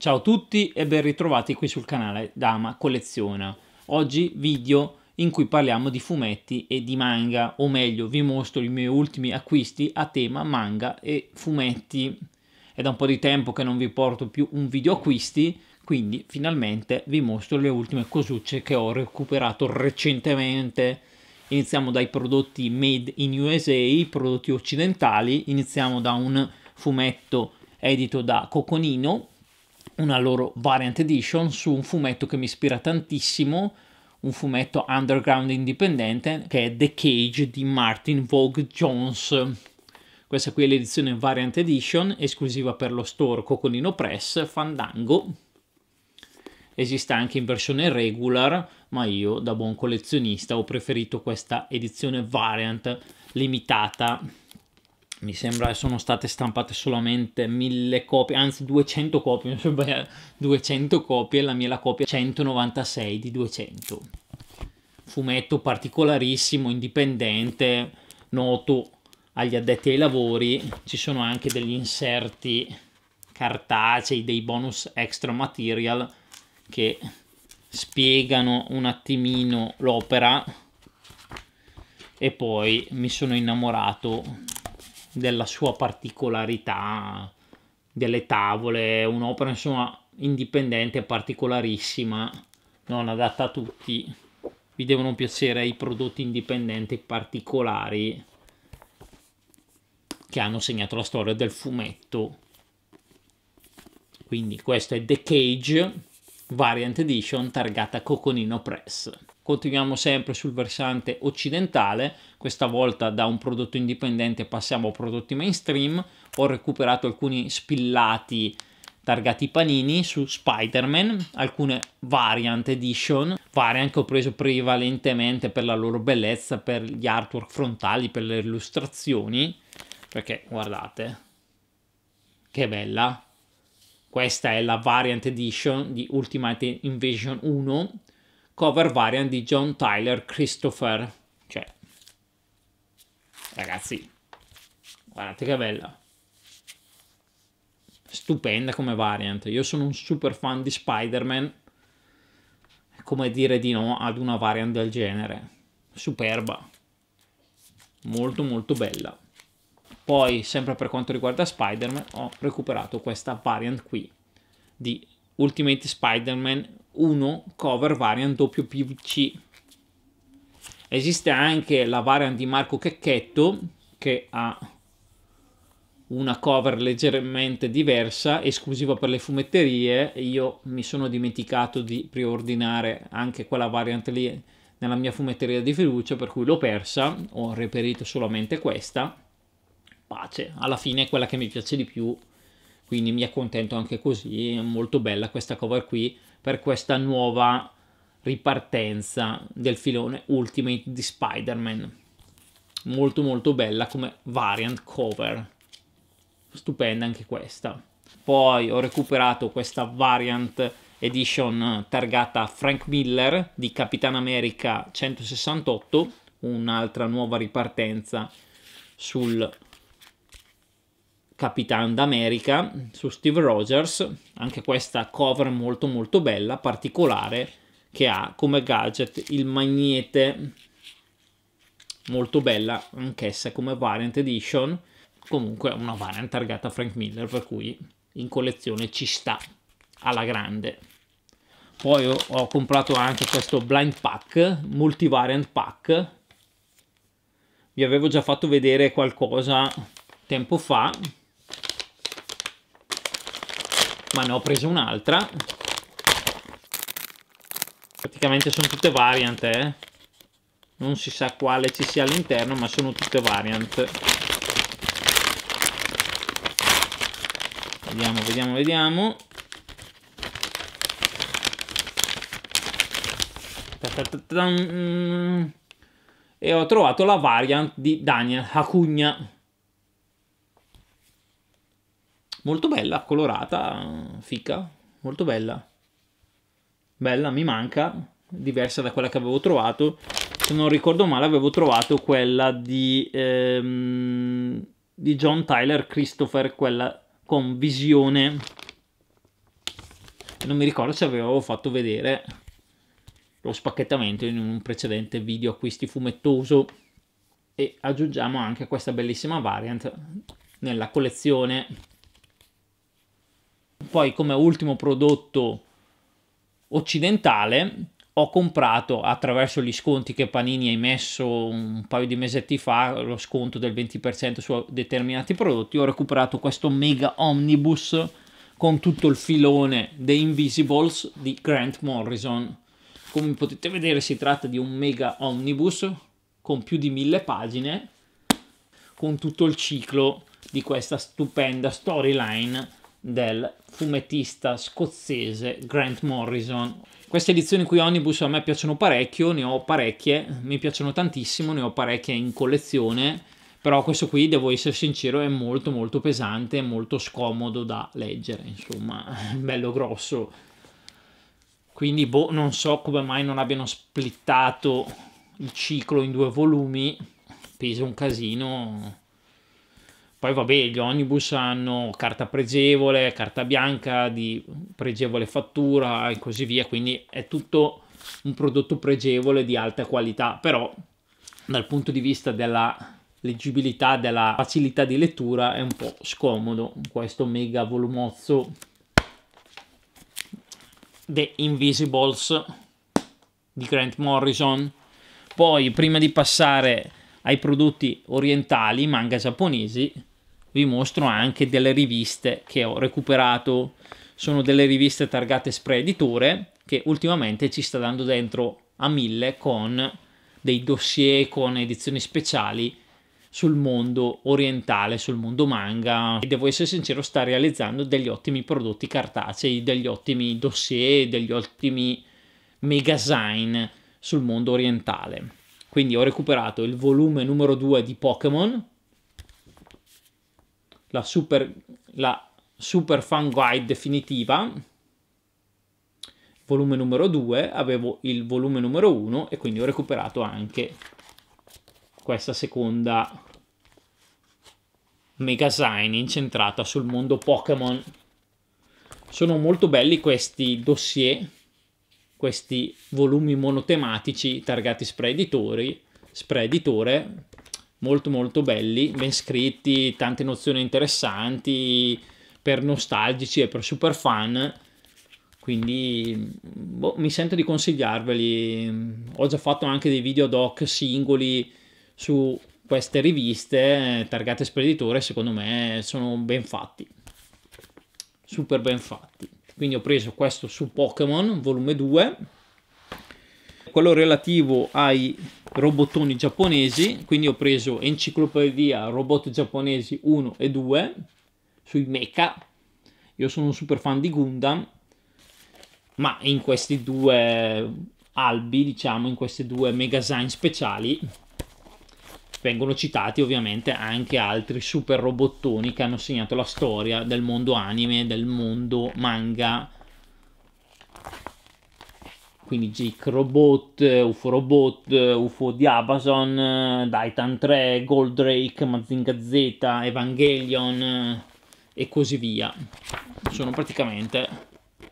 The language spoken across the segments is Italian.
Ciao a tutti e ben ritrovati qui sul canale Dama Colleziona. Oggi video in cui parliamo di fumetti e di manga, o meglio vi mostro i miei ultimi acquisti a tema manga e fumetti. È da un po' di tempo che non vi porto più un video acquisti, quindi finalmente vi mostro le ultime cosucce che ho recuperato recentemente. Iniziamo dai prodotti made in USA, prodotti occidentali, iniziamo da un fumetto edito da Coconino una loro variant edition su un fumetto che mi ispira tantissimo, un fumetto underground indipendente che è The Cage di Martin Vogue Jones. Questa qui è l'edizione Variant Edition, esclusiva per lo store Coconino Press, Fandango. Esiste anche in versione regular, ma io da buon collezionista ho preferito questa edizione Variant limitata mi sembra sono state stampate solamente 1000 copie, anzi 200 copie, 200 copie, la mia la copia 196 di 200. Fumetto particolarissimo, indipendente, noto agli addetti ai lavori, ci sono anche degli inserti cartacei, dei bonus extra material che spiegano un attimino l'opera e poi mi sono innamorato della sua particolarità, delle tavole, un'opera insomma indipendente, particolarissima, non adatta a tutti. Vi devono piacere i prodotti indipendenti particolari che hanno segnato la storia del fumetto. Quindi questo è The Cage Variant Edition targata Coconino Press. Continuiamo sempre sul versante occidentale, questa volta da un prodotto indipendente passiamo a prodotti mainstream. Ho recuperato alcuni spillati targati panini su Spider-Man, alcune variant edition, variant che ho preso prevalentemente per la loro bellezza, per gli artwork frontali, per le illustrazioni, perché guardate, che bella, questa è la variant edition di Ultimate Invasion 1 cover variant di John Tyler Christopher. Cioè, ragazzi, guardate che bella. Stupenda come variant. Io sono un super fan di Spider-Man. Come dire di no ad una variant del genere. Superba. Molto molto bella. Poi, sempre per quanto riguarda Spider-Man, ho recuperato questa variant qui di Ultimate Spider-Man 1 cover variant WPC. Esiste anche la variant di Marco Checchetto che ha una cover leggermente diversa, esclusiva per le fumetterie. Io mi sono dimenticato di preordinare anche quella variant lì nella mia fumetteria di fiducia, per cui l'ho persa, ho reperito solamente questa. Pace, alla fine è quella che mi piace di più, quindi mi accontento anche così, è molto bella questa cover qui per questa nuova ripartenza del filone Ultimate di Spider-Man. Molto molto bella come variant cover. Stupenda anche questa. Poi ho recuperato questa variant edition targata Frank Miller di Capitan America 168, un'altra nuova ripartenza sul Capitan d'America su Steve Rogers, anche questa cover molto molto bella, particolare, che ha come gadget il magnete, molto bella anch'essa come variant edition, comunque una variant targata Frank Miller, per cui in collezione ci sta alla grande. Poi ho, ho comprato anche questo blind pack, multivariant pack, vi avevo già fatto vedere qualcosa tempo fa ma ne ho preso un'altra. Praticamente sono tutte variant, eh. Non si sa quale ci sia all'interno, ma sono tutte variant. Vediamo, vediamo, vediamo. E ho trovato la variant di Daniel Acugna molto bella, colorata, fica, molto bella. Bella, mi manca, diversa da quella che avevo trovato. Se non ricordo male avevo trovato quella di, ehm, di John Tyler Christopher, quella con visione. Non mi ricordo se avevo fatto vedere lo spacchettamento in un precedente video acquisti fumettoso e aggiungiamo anche questa bellissima variant nella collezione poi come ultimo prodotto occidentale ho comprato attraverso gli sconti che Panini ha messo un paio di mesetti fa, lo sconto del 20% su determinati prodotti, ho recuperato questo mega omnibus con tutto il filone The Invisibles di Grant Morrison. Come potete vedere si tratta di un mega omnibus con più di mille pagine, con tutto il ciclo di questa stupenda storyline del fumettista scozzese Grant Morrison. Queste edizioni qui Omnibus a me piacciono parecchio, ne ho parecchie, mi piacciono tantissimo, ne ho parecchie in collezione, però questo qui, devo essere sincero, è molto molto pesante, molto scomodo da leggere, insomma, bello grosso. Quindi boh, non so come mai non abbiano splittato il ciclo in due volumi, pesa un casino, poi vabbè, gli omnibus hanno carta pregevole, carta bianca di pregevole fattura e così via, quindi è tutto un prodotto pregevole di alta qualità, però dal punto di vista della leggibilità, della facilità di lettura è un po' scomodo questo mega volumozzo The Invisibles di Grant Morrison. Poi prima di passare ai prodotti orientali, manga giapponesi, vi mostro anche delle riviste che ho recuperato, sono delle riviste targate Spray Editore che ultimamente ci sta dando dentro a mille con dei dossier, con edizioni speciali sul mondo orientale, sul mondo manga e devo essere sincero sta realizzando degli ottimi prodotti cartacei, degli ottimi dossier, degli ottimi magazine sul mondo orientale. Quindi ho recuperato il volume numero 2 di Pokémon la super, la super fan guide definitiva, volume numero 2, avevo il volume numero 1 e quindi ho recuperato anche questa seconda mega sign incentrata sul mondo Pokémon. Sono molto belli questi dossier, questi volumi monotematici targati spray editori, molto molto belli, ben scritti, tante nozioni interessanti per nostalgici e per super fan. Quindi boh, mi sento di consigliarveli. Ho già fatto anche dei video doc singoli su queste riviste targate speditore, secondo me sono ben fatti. Super ben fatti. Quindi ho preso questo su Pokémon, volume 2 quello relativo ai robottoni giapponesi, quindi ho preso enciclopedia robot giapponesi 1 e 2 sui mecha. Io sono un super fan di Gundam, ma in questi due albi, diciamo, in questi due megasign speciali vengono citati ovviamente anche altri super robottoni che hanno segnato la storia del mondo anime, del mondo manga quindi Jake Robot, eh, UFO Robot, eh, UFO di Amazon, Titan eh, 3, Goldrake, Mazinga Z, Evangelion e così via. Sono praticamente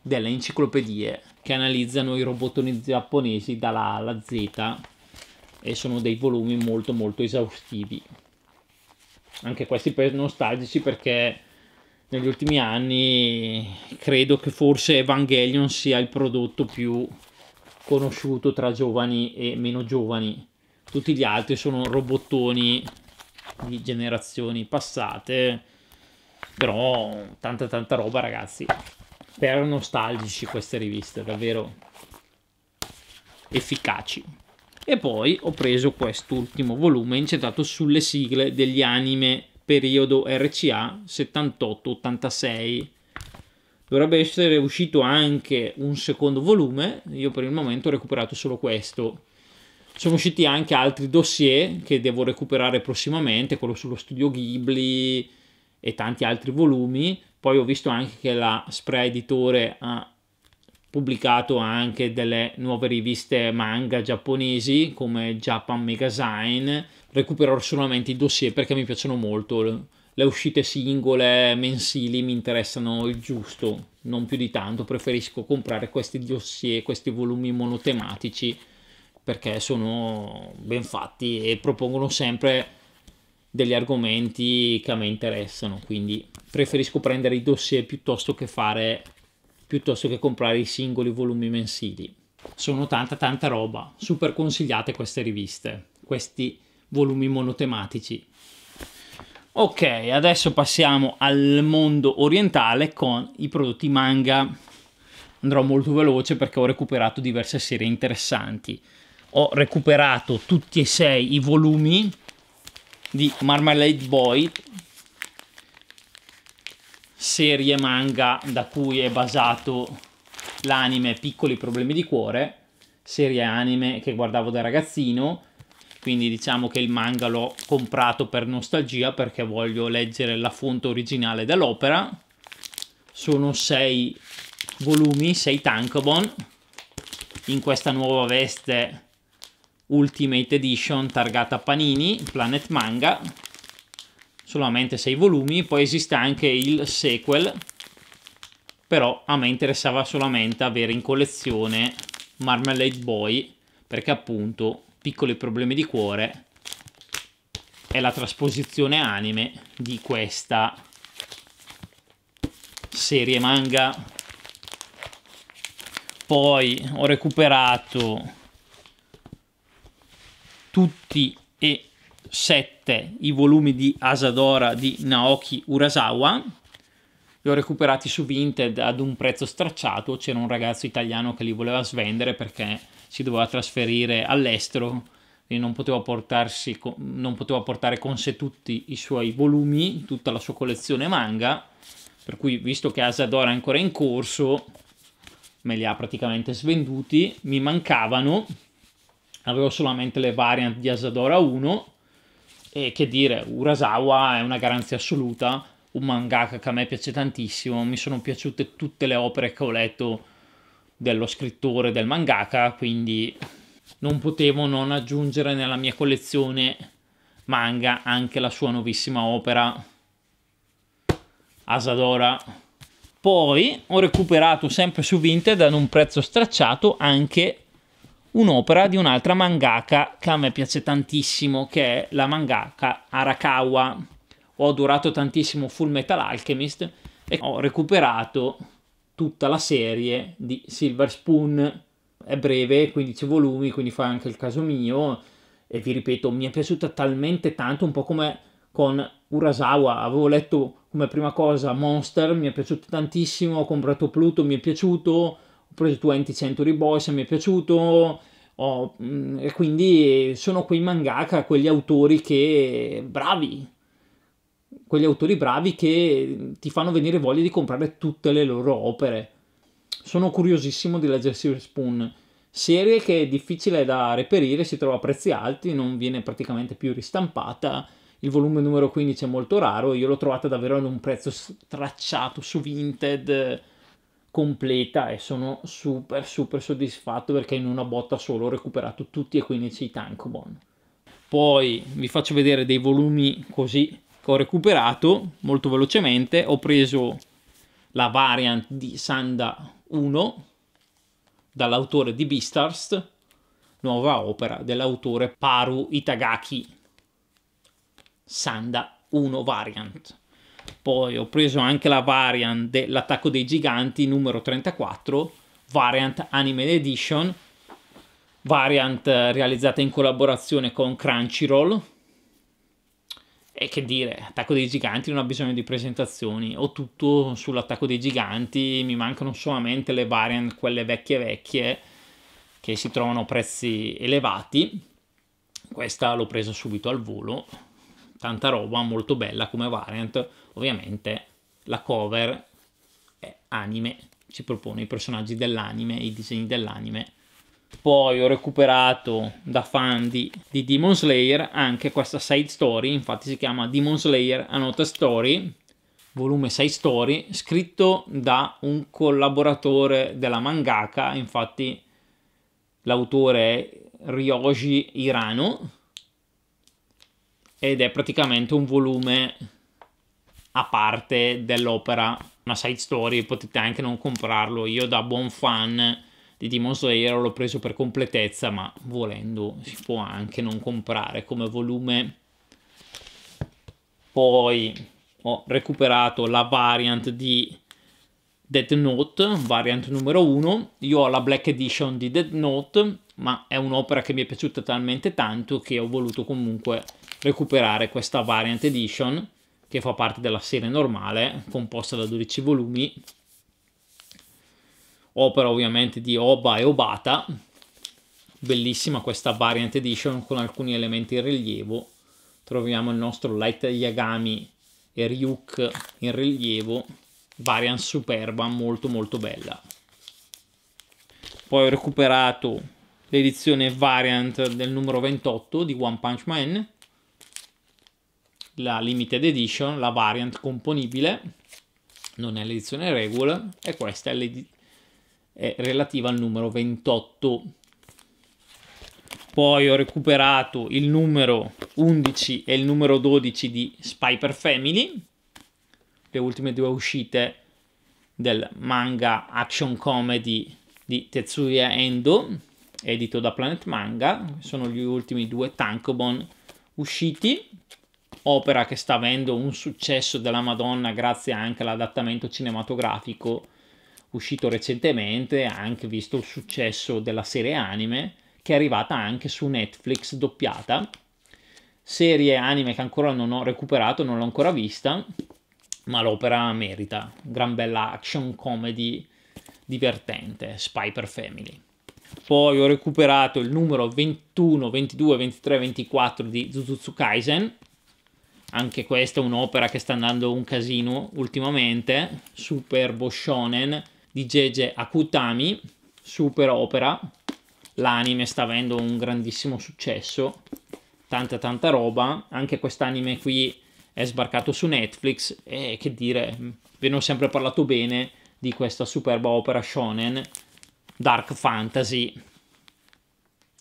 delle enciclopedie che analizzano i robotoni giapponesi dalla A alla Z e sono dei volumi molto molto esaustivi. Anche questi per nostalgici perché negli ultimi anni credo che forse Evangelion sia il prodotto più conosciuto tra giovani e meno giovani. Tutti gli altri sono robottoni di generazioni passate, però tanta tanta roba ragazzi. Per nostalgici queste riviste, davvero efficaci. E poi ho preso quest'ultimo volume incentrato sulle sigle degli anime periodo RCA 78-86 dovrebbe essere uscito anche un secondo volume, io per il momento ho recuperato solo questo. Sono usciti anche altri dossier che devo recuperare prossimamente, quello sullo studio Ghibli e tanti altri volumi. Poi ho visto anche che la Spray Editore ha pubblicato anche delle nuove riviste manga giapponesi come Japan Magazine. Recupererò solamente i dossier perché mi piacciono molto le uscite singole mensili mi interessano il giusto, non più di tanto, preferisco comprare questi dossier, questi volumi monotematici perché sono ben fatti e propongono sempre degli argomenti che a me interessano, quindi preferisco prendere i dossier piuttosto che fare piuttosto che comprare i singoli volumi mensili. Sono tanta tanta roba, super consigliate queste riviste, questi volumi monotematici. Ok, adesso passiamo al mondo orientale con i prodotti manga. Andrò molto veloce perché ho recuperato diverse serie interessanti. Ho recuperato tutti e sei i volumi di Marmalade Boy, serie manga da cui è basato l'anime Piccoli problemi di cuore, serie anime che guardavo da ragazzino quindi diciamo che il manga l'ho comprato per nostalgia perché voglio leggere la fonte originale dell'opera. Sono sei volumi, sei tankobon, in questa nuova veste Ultimate Edition targata Panini, Planet Manga, solamente 6 volumi, poi esiste anche il sequel, però a me interessava solamente avere in collezione Marmalade Boy, perché appunto piccoli problemi di cuore è la trasposizione anime di questa serie manga. Poi ho recuperato tutti e sette i volumi di Asadora di Naoki Urasawa li ho recuperati su Vinted ad un prezzo stracciato, c'era un ragazzo italiano che li voleva svendere perché si doveva trasferire all'estero e non poteva, portarsi, non poteva portare con sé tutti i suoi volumi, tutta la sua collezione manga, per cui visto che Asadora è ancora in corso, me li ha praticamente svenduti, mi mancavano, avevo solamente le variant di Asadora 1 e che dire, Urasawa è una garanzia assoluta, un mangaka che a me piace tantissimo, mi sono piaciute tutte le opere che ho letto dello scrittore del mangaka, quindi non potevo non aggiungere nella mia collezione manga anche la sua nuovissima opera Asadora. Poi ho recuperato sempre su Vinted ad un prezzo stracciato anche un'opera di un'altra mangaka che a me piace tantissimo, che è la mangaka Arakawa ho adorato tantissimo Full Metal Alchemist e ho recuperato tutta la serie di Silver Spoon. È breve, 15 volumi, quindi fa anche il caso mio. E vi ripeto, mi è piaciuta talmente tanto, un po' come con Urasawa. Avevo letto come prima cosa Monster, mi è piaciuto tantissimo. Ho comprato Pluto, mi è piaciuto. Ho preso 20 Century Boys, mi è piaciuto. Oh, e quindi sono quei mangaka, quegli autori che bravi, quegli autori bravi che mm, ti fanno venire voglia di comprare tutte le loro opere. Sono curiosissimo di leggersi Spoon, serie che è difficile da reperire, si trova a prezzi alti, non viene praticamente più ristampata, il volume numero 15 è molto raro, io l'ho trovata davvero ad un prezzo stracciato su Vinted completa e sono super super soddisfatto perché in una botta solo ho recuperato tutti e 15 i tankobon. Poi vi faccio vedere dei volumi così che ho recuperato molto velocemente, ho preso la variant di Sanda 1 dall'autore di Beastars, nuova opera dell'autore Paru Itagaki, Sanda 1 variant. Poi ho preso anche la variant dell'Attacco dei Giganti numero 34, variant Anime Edition, variant eh, realizzata in collaborazione con Crunchyroll, e che dire, attacco dei giganti non ha bisogno di presentazioni, ho tutto sull'attacco dei giganti, mi mancano solamente le variant, quelle vecchie vecchie, che si trovano a prezzi elevati. Questa l'ho presa subito al volo, tanta roba, molto bella come variant. Ovviamente la cover è anime, ci propone i personaggi dell'anime, i disegni dell'anime poi ho recuperato da fan di, di Demon Slayer anche questa side story, infatti si chiama Demon Slayer Another Story, volume 6 story, scritto da un collaboratore della mangaka, infatti l'autore è Ryoji Hirano ed è praticamente un volume a parte dell'opera, una side story, potete anche non comprarlo, io da buon fan di Demon Slayer l'ho preso per completezza, ma volendo si può anche non comprare come volume. Poi ho recuperato la variant di Dead Note, variant numero 1. Io ho la Black Edition di Dead Note, ma è un'opera che mi è piaciuta talmente tanto che ho voluto comunque recuperare questa variant edition che fa parte della serie normale, composta da 12 volumi, opera ovviamente di Oba e Obata, bellissima questa variant edition con alcuni elementi in rilievo, troviamo il nostro Light Yagami e Ryuk in rilievo, variant superba, molto molto bella. Poi ho recuperato l'edizione variant del numero 28 di One Punch Man, la limited edition, la variant componibile, non è l'edizione regular e questa è l'edizione eh, relativa al numero 28. Poi ho recuperato il numero 11 e il numero 12 di Spyper Family, le ultime due uscite del manga action comedy di Tetsuya Endo, edito da Planet Manga. Sono gli ultimi due Tankobon usciti. Opera che sta avendo un successo della Madonna grazie anche all'adattamento cinematografico uscito recentemente, anche visto il successo della serie anime, che è arrivata anche su Netflix doppiata. Serie anime che ancora non ho recuperato, non l'ho ancora vista, ma l'opera merita. Gran bella action comedy divertente, Spy per Family. Poi ho recuperato il numero 21, 22, 23, 24 di Zuzutsu Kaisen. Anche questa è un'opera che sta andando un casino ultimamente, super boshonen, di Gege Akutami, super opera, l'anime sta avendo un grandissimo successo, tanta tanta roba, anche quest'anime qui è sbarcato su Netflix e che dire, ve ne ho sempre parlato bene di questa superba opera shonen, dark fantasy,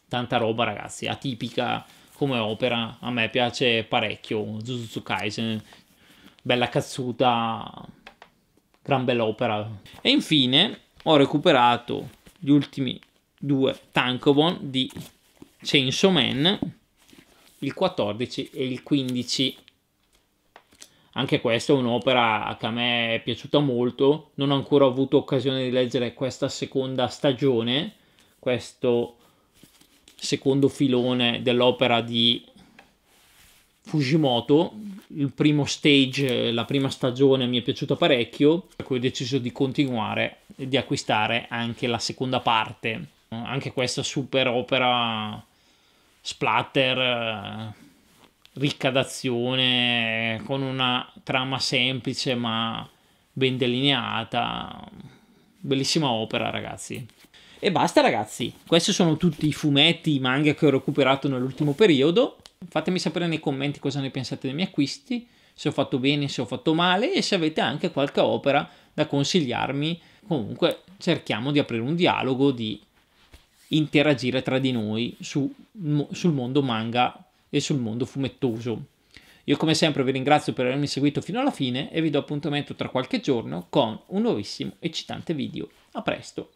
tanta roba ragazzi, atipica come opera, a me piace parecchio, Jujutsu Kaisen, bella cazzuta gran bell'opera. E infine ho recuperato gli ultimi due Tankobon di Chainsaw Man, il 14 e il 15. Anche questa è un'opera che a me è piaciuta molto, non ho ancora avuto occasione di leggere questa seconda stagione, questo secondo filone dell'opera di Fujimoto, il primo stage, la prima stagione mi è piaciuta parecchio, per cui ho deciso di continuare e di acquistare anche la seconda parte, anche questa super opera splatter eh, ricca d'azione, con una trama semplice ma ben delineata, bellissima opera ragazzi. E basta ragazzi, questi sono tutti i fumetti, i manga che ho recuperato nell'ultimo periodo Fatemi sapere nei commenti cosa ne pensate dei miei acquisti, se ho fatto bene, se ho fatto male e se avete anche qualche opera da consigliarmi. Comunque cerchiamo di aprire un dialogo, di interagire tra di noi su, sul mondo manga e sul mondo fumettoso. Io come sempre vi ringrazio per avermi seguito fino alla fine e vi do appuntamento tra qualche giorno con un nuovissimo eccitante video. A presto!